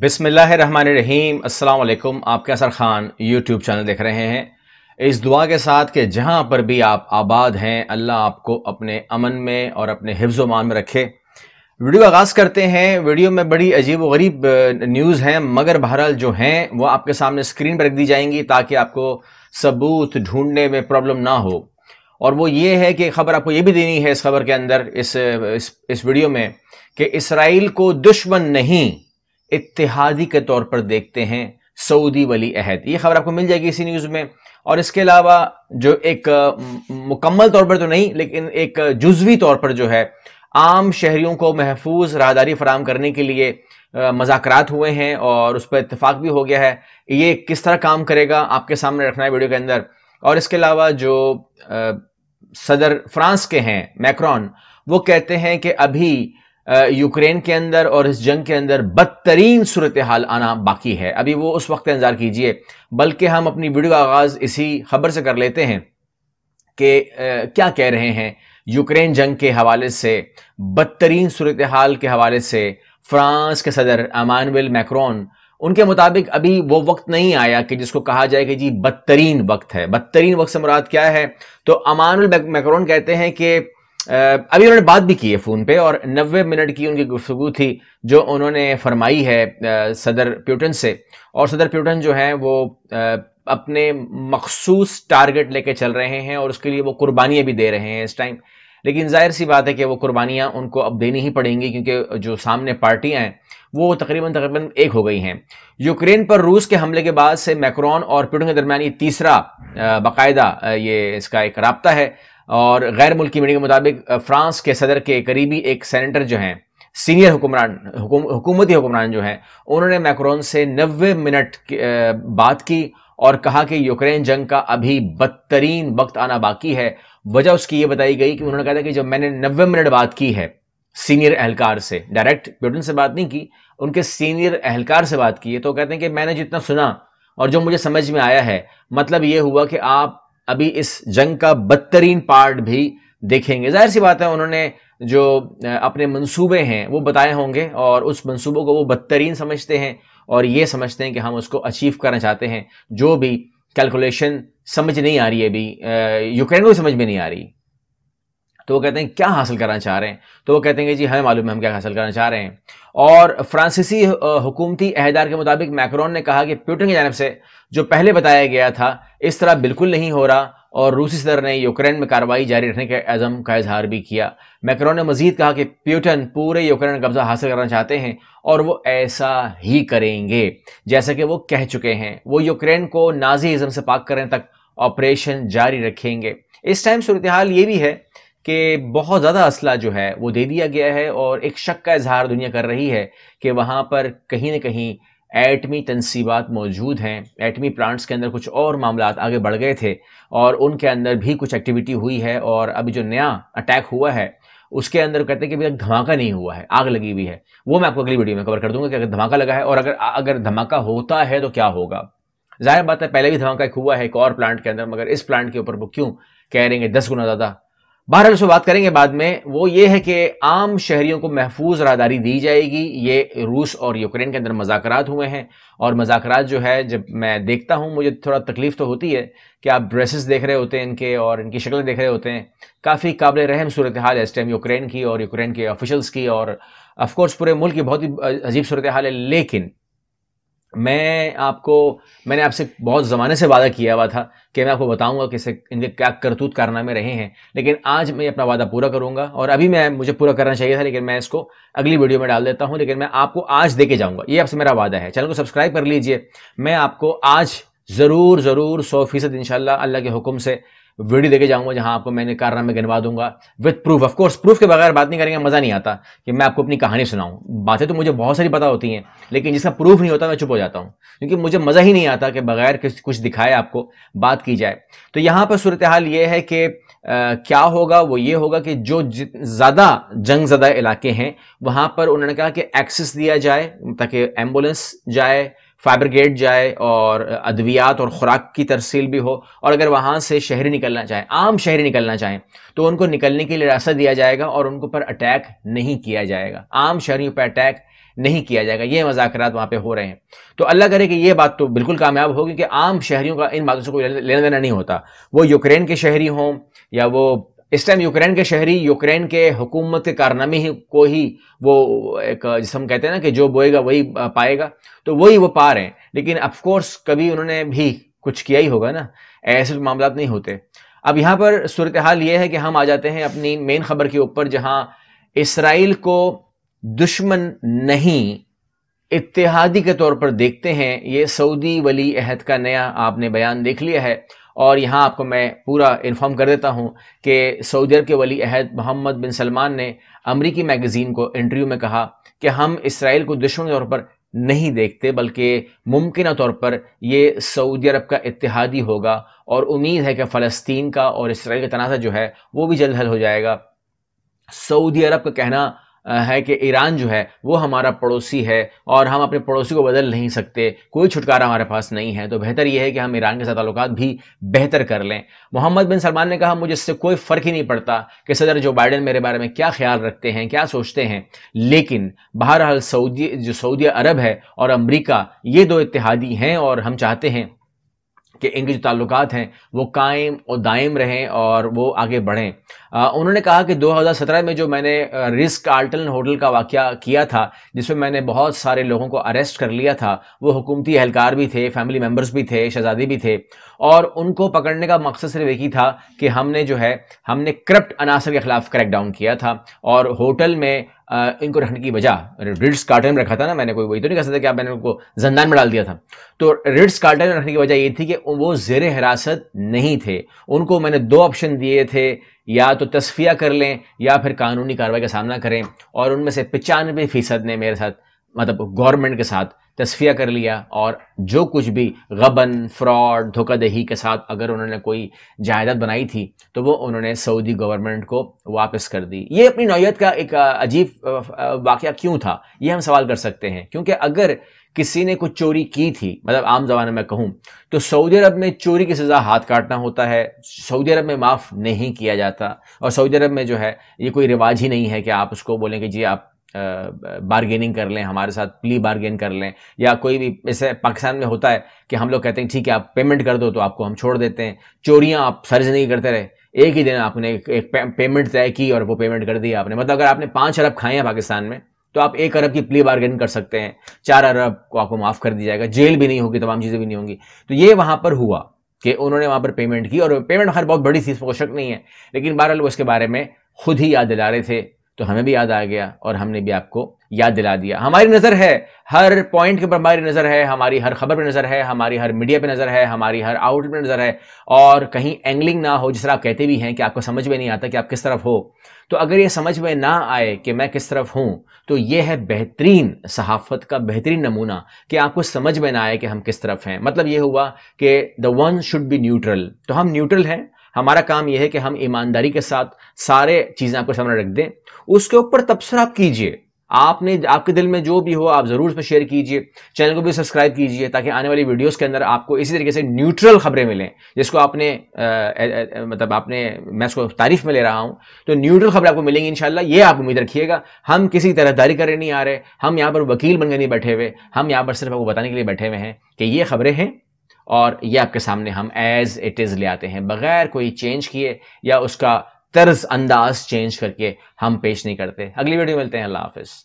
बिसमीम अल्लाम आपके असर ख़ान यूट्यूब चैनल देख रहे हैं इस दुआ के साथ कि जहाँ पर भी आप आबाद हैं अल्लाह आपको अपने अमन में और अपने हिफ्ज़ मान में रखे वीडियो आगाज़ करते हैं वीडियो में बड़ी अजीब व गरीब न्यूज़ हैं मगर बहरहाल जो हैं वो आपके सामने स्क्रीन पर रख दी जाएंगी ताकि आपको सबूत ढूंढने में प्रॉब्लम ना हो और वो ये है कि खबर आपको ये भी देनी है इस खबर के अंदर इस इस, इस वीडियो में कि इसराइल को दुश्मन नहीं इतिहादी के तौर पर देखते हैं सऊदी वली अहद ये खबर आपको मिल जाएगी इसी न्यूज़ में और इसके अलावा जो एक मुकम्मल तौर पर तो नहीं लेकिन एक जुजवी तौर पर जो है आम शहरीों को महफूज राहदारी फराम करने के लिए मजाक हुए हैं और उस पर इतफाक भी हो गया है ये किस तरह काम करेगा आपके सामने रखना है वीडियो के अंदर और इसके अलावा जो आ, सदर फ्रांस के हैं मैक्रॉन वो कहते हैं कि अभी यूक्रेन के अंदर और इस जंग के अंदर बदतरीन सूरत हाल आना बाकी है अभी वो उस वक्त इंतज़ार कीजिए बल्कि हम अपनी वीडियो का आगाज़ इसी खबर से कर लेते हैं कि क्या कह रहे हैं यूक्रेन जंग के हवाले से बदतरीन सूरत हाल के हवाले से फ्रांस के सदर अमानुएल मैक्रोन उनके मुताबिक अभी वो वक्त नहीं आया कि जिसको कहा जाए कि जी बदतरीन वक्त है बदतरीन वक्त से मुराद क्या है तो अमानुल मैक्रोन कहते हैं कि अभी उन्होंने बात भी की है फ़ोन पे और नब्बे मिनट की उनकी गुफ्तु थी जो उन्होंने फरमाई है सदर प्यूटन से और सदर प्यूटन जो है वो अपने मखसूस टारगेट लेके चल रहे हैं और उसके लिए वो कुर्बानियां भी दे रहे हैं इस टाइम लेकिन जाहिर सी बात है कि वो कुर्बानियां उनको अब देनी ही पड़ेंगी क्योंकि जो सामने पार्टियाँ हैं वो तकरीबन तकरीबन एक हो गई हैं यूक्रेन पर रूस के हमले के बाद से मैक्रॉन और पुटिन के दरमियान ये तीसरा बाकायदा ये इसका एक रबता है और गैर मुल्की मीडिया के मुताबिक फ्रांस के सदर के करीबी एक सेनेटर जो हैं सीनियर हुकुमरान हुकूमती हुक्मरान जो हैं उन्होंने मैक्रोन से नबे मिनट बात की और कहा कि यूक्रेन जंग का अभी बदतरीन वक्त आना बाकी है वजह उसकी ये बताई गई कि उन्होंने कहा था कि जब मैंने नब्बे मिनट बात की है सीनियर एहलकार से डायरेक्ट ब्यूटन से बात नहीं की उनके सीनियर एहलकार से बात की है तो कहते हैं कि मैंने जितना सुना और जो मुझे समझ में आया है मतलब ये हुआ कि आप अभी इस जंग का बदतरीन पार्ट भी देखेंगे जाहिर सी बात है उन्होंने जो अपने मंसूबे हैं वो बताए होंगे और उस मंसूबों को वो बदतरीन समझते हैं और ये समझते हैं कि हम उसको अचीव करना चाहते हैं जो भी कैलकुलेशन समझ नहीं आ रही है अभी यूक्रेन को समझ में नहीं आ रही तो वो कहते हैं क्या हासिल करना चाह रहे हैं तो वो कहते हैं जी हमें मालूम है हम क्या हासिल करना चाह रहे हैं और फ्रांसीसी हुकूमती अहदार के मुताबिक मैक्रोन ने कहा कि प्यूटन की जानब से जो पहले बताया गया था इस तरह बिल्कुल नहीं हो रहा और रूसी सदर ने यूक्रेन में कार्रवाई जारी रखने के अज़म का इजहार भी किया मैक्रोन ने मजीद कहा कि प्यूटन पूरे यूक्रेन कब्जा हासिल करना चाहते हैं और वो ऐसा ही करेंगे जैसा कि वो कह चुके हैं वो यूक्रेन को नाजी इज़म से पाक करने तक ऑपरेशन जारी रखेंगे इस टाइम सूरत हाल ये भी है कि बहुत ज़्यादा असला जो है वो दे दिया गया है और एक शक का इजहार दुनिया कर रही है कि वहाँ पर कहीं ना कहीं एटमी तनसीबात मौजूद हैं एटमी प्लांट्स के अंदर कुछ और मामला आगे बढ़ गए थे और उनके अंदर भी कुछ एक्टिविटी हुई है और अभी जो नया अटैक हुआ है उसके अंदर कहते हैं कि भैया धमाका नहीं हुआ है आग लगी हुई है वो मैं आपको अगली वीडियो में कवर कर दूंगा कि अगर धमाका लगा है और अगर अगर धमाका होता है तो क्या होगा जाहिर बात है पहले भी धमाका एक हुआ है एक और प्लांट के अंदर मगर इस प्लांट के ऊपर वो क्यों कह रहे हैं दस गुना ज़्यादा बहरहाल से बात करेंगे बाद में वो ये है कि आम शहरियों को महफूज राहदारी दी जाएगी ये रूस और यूक्रेन के अंदर मजाक हुए हैं और मजाक जो है जब मैं देखता हूँ मुझे थोड़ा तकलीफ तो होती है कि आप ड्रेसेस देख रहे होते हैं इनके और इनकी शक्लें देख रहे होते हैं काफ़ी काबिल रहम सूरत हाल है इस टाइम यूक्रेन की और यूक्रेन के ऑफिशल्स की और अफकोर्स पूरे मुल्क की बहुत ही अजीब सूरत हाल है लेकिन मैं आपको मैंने आपसे बहुत ज़माने से वादा किया हुआ था कि मैं आपको बताऊंगा कि इनके क्या करतूत कारनामे रहे हैं लेकिन आज मैं अपना वादा पूरा करूंगा और अभी मैं मुझे पूरा करना चाहिए था लेकिन मैं इसको अगली वीडियो में डाल देता हूं लेकिन मैं आपको आज दे के जाऊँगा ये आपसे मेरा वादा है चैनल को सब्सक्राइब कर लीजिए मैं आपको आज ज़रूर ज़रूर सौ फीसद इनशाला अल्लाह के हुक्म से वीडियो देखे जाऊंगा जहां आपको मैंने कारनामे गिनवा दूंगा with proof of course proof के बगैर बात नहीं करेंगे मज़ा नहीं आता कि मैं आपको अपनी कहानी सुनाऊं बातें तो मुझे बहुत सारी पता होती हैं लेकिन जिसका प्रूफ नहीं होता मैं चुप हो जाता हूं क्योंकि मुझे मज़ा ही नहीं आता कि बगैर कुछ दिखाए आपको बात की जाए तो यहाँ पर सूरत हाल ये है कि क्या होगा वो ये होगा कि जो ज़्यादा जंग ज़दा इलाके हैं वहां पर उन्होंने कहा कि एक्सेस दिया जाए ताकि एम्बुलेंस जाए फैब्रिकेट जाए और अद्वियात और ख़ुराक की तरसील भी हो और अगर वहाँ से शहरी निकलना चाहें आम शहरी निकलना चाहें तो उनको निकलने के लिए रास्ता दिया जाएगा और उनको पर अटैक नहीं किया जाएगा आम शहरी पर अटैक नहीं किया जाएगा ये मजाक वहाँ पे हो रहे हैं तो अल्लाह करे कि ये बात तो बिल्कुल कामयाब होगी कि आम शहरीों का इन बातों से कोई लेना देना नहीं होता वो यूक्रेन के शहरी हों या वो इस टाइम यूक्रेन के शहरी यूक्रेन के हुकूमत के कारनामे ही को ही वो एक जिस हम कहते हैं ना कि जो बोएगा वही पाएगा तो वही वो पा रहे हैं लेकिन अफकोर्स कभी उन्होंने भी कुछ किया ही होगा ना ऐसे तो मामला नहीं होते अब यहाँ पर सूरत हाल ये है कि हम आ जाते हैं अपनी मेन खबर के ऊपर जहाँ इसराइल को दुश्मन नहीं इतिहादी के तौर पर देखते हैं ये सऊदी वली अहद का नया आपने बयान देख लिया है और यहाँ आपको मैं पूरा इन्फॉर्म कर देता हूँ कि सऊदी अरब के वली अहद मोहम्मद बिन सलमान ने अमरीकी मैगज़ीन को इंटरव्यू में कहा कि हम इसराइल को दुश्मन तौर पर नहीं देखते बल्कि मुमकिन तौर पर यह सऊदी अरब का इतिहादी होगा और उम्मीद है कि फ़लस्तीन का और इसराइल का तनाज़ा जो है वो भी जल्द हल हो जाएगा सऊदी अरब का कहना है कि ईरान जो है वो हमारा पड़ोसी है और हम अपने पड़ोसी को बदल नहीं सकते कोई छुटकारा हमारे पास नहीं है तो बेहतर यह है कि हम ईरान के साथ ताल्लुक भी बेहतर कर लें मोहम्मद बिन सलमान ने कहा मुझे इससे कोई फ़र्क ही नहीं पड़ता कि सदर जो बाइडन मेरे बारे में क्या ख्याल रखते हैं क्या सोचते हैं लेकिन बहरहाल सऊदी जो सऊदी अरब है और अमरीका ये दो इतिहादी हैं और हम चाहते हैं कि इनके जो ताल्लुक हैं वो कायम और दायम रहें और वो आगे बढ़ें उन्होंने कहा कि 2017 में जो मैंने रिस्क कार्टन होटल का वाक़ किया था जिसमें मैंने बहुत सारे लोगों को अरेस्ट कर लिया था वो हुकूमती एहलकार भी थे फैमिली मेम्बर्स भी थे शहजादी भी थे और उनको पकड़ने का मकसद सिर्फ एक ही था कि हमने जो है हमने करप्ट अनासर के ख़िलाफ़ क्रैकडाउन किया था और होटल में इनको रखने की वजह रिड्स कार्टन में रखा था ना मैंने कोई वही तो नहीं कह सकता कि आप मैंने उनको जंदान में डाल दिया था तो रिड्स कार्टन में रखने की वजह ये थी कि वो जेर हिरासत नहीं थे उनको मैंने दो ऑप्शन दिए थे या तो तस्फिया कर लें या फिर कानूनी कार्रवाई का सामना करें और उनमें से पचानवे फ़ीसद ने मेरे साथ मतलब गवर्नमेंट के साथ तस्फिया कर लिया और जो कुछ भी गबन फ्रॉड धोखादही के साथ अगर उन्होंने कोई जायदाद बनाई थी तो वो उन्होंने सऊदी गवर्नमेंट को वापस कर दी ये अपनी नौीयत का एक अजीब वाक़ क्यों था ये हम सवाल कर सकते हैं क्योंकि अगर किसी ने कुछ चोरी की थी मतलब आम जमाने में कहूँ तो सऊदी अरब में चोरी की सज़ा हाथ काटना होता है सऊदी अरब में माफ़ नहीं किया जाता और सऊदी अरब में जो है ये कोई रिवाज ही नहीं है कि आप उसको बोलें कि जी आप बारगेनिंग कर लें हमारे साथ प्ली बारगेन कर लें या कोई भी ऐसे पाकिस्तान में होता है कि हम लोग कहते हैं ठीक है आप पेमेंट कर दो तो आपको हम छोड़ देते हैं चोरियां आप सारी ज़िंदगी करते रहे एक ही दिन आपने एक, पेमेंट तय की और वो पेमेंट कर दिया आपने मतलब अगर आपने पाँच अरब खाए हैं पाकिस्तान में तो आप एक अरब की प्ली बारगेन कर सकते हैं चार अरब को आपको माफ़ कर दिया जाएगा जेल भी नहीं होगी तमाम चीज़ें भी नहीं होंगी तो ये वहाँ पर हुआ कि उन्होंने वहाँ पर पेमेंट की और पेमेंट हर बहुत बड़ी चीज को शक नहीं है लेकिन बहरहाल वो इसके बारे में खुद ही याद दिला रहे थे तो हमें भी याद आ गया और हमने भी आपको याद दिला दिया हमारी नज़र है हर पॉइंट के पर हमारी नज़र है हमारी हर खबर पे नज़र है हमारी हर मीडिया पे नज़र है हमारी हर आउटलेट पे नज़र है और कहीं एंगलिंग ना हो जिस तरह आप कहते भी हैं कि आपको समझ में नहीं आता कि आप किस तरफ हो तो अगर ये समझ में ना आए कि मैं किस तरफ हूँ तो ये है बेहतरीन सहाफत का बेहतरीन नमूना कि आपको समझ में ना आए कि हम किस तरफ हैं मतलब ये हुआ कि the one should be neutral तो हम न्यूट्रल हैं हमारा काम यह है कि हम ईमानदारी के साथ सारे चीज़ें आपके सामने रख दें उसके ऊपर तबसर आप कीजिए आपने आपके दिल में जो भी हो आप ज़रूर उसमें शेयर कीजिए चैनल को भी सब्सक्राइब कीजिए ताकि आने वाली वीडियोस के अंदर आपको इसी तरीके से न्यूट्रल खबरें मिलें जिसको आपने मतलब आपने मैं उसको तारीफ में ले रहा हूँ तो न्यूट्रल खबरें आपको मिलेंगी इन ये आप उम्मीद रखिएगा हम किसी तरफदारी करें नहीं आ रहे हम यहाँ पर वकील गए नहीं बैठे हुए हम यहाँ पर सिर्फ आपको बताने के लिए बैठे हुए हैं कि ये खबरें हैं और ये आपके सामने हम एज इट इज़ ले आते हैं बगैर कोई चेंज किए या उसका तर्ज अंदाज चेंज करके हम पेश नहीं करते अगली वीडियो मिलते हैं अल्लाह हाफिज़